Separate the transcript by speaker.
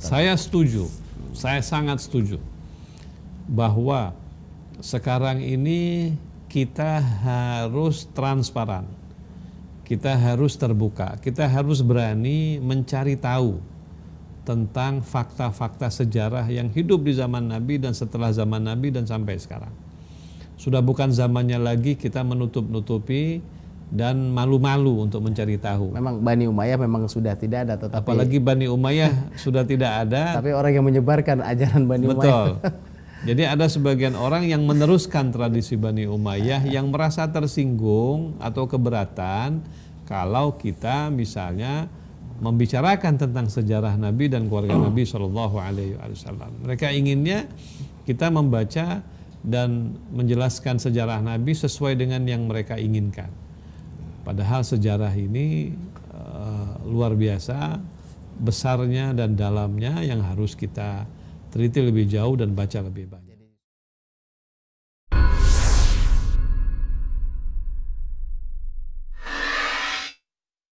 Speaker 1: Saya setuju, saya sangat setuju bahwa sekarang ini kita harus transparan, kita harus terbuka, kita harus berani mencari tahu tentang fakta-fakta sejarah yang hidup di zaman Nabi dan setelah zaman Nabi dan sampai sekarang. Sudah bukan zamannya lagi kita menutup-nutupi dan malu-malu untuk mencari tahu. Memang Bani Umayyah memang sudah tidak ada tetapi apalagi Bani Umayyah sudah tidak ada.
Speaker 2: Tapi orang yang menyebarkan ajaran Bani Umayyah. Betul.
Speaker 1: Jadi ada sebagian orang yang meneruskan tradisi Bani Umayyah yang merasa tersinggung atau keberatan kalau kita misalnya membicarakan tentang sejarah Nabi dan keluarga Nabi Shallallahu Alaihi Wasallam. Mereka inginnya kita membaca dan menjelaskan sejarah Nabi sesuai dengan yang mereka inginkan. Padahal sejarah ini uh, luar biasa besarnya dan dalamnya yang harus kita teliti lebih jauh dan baca lebih banyak.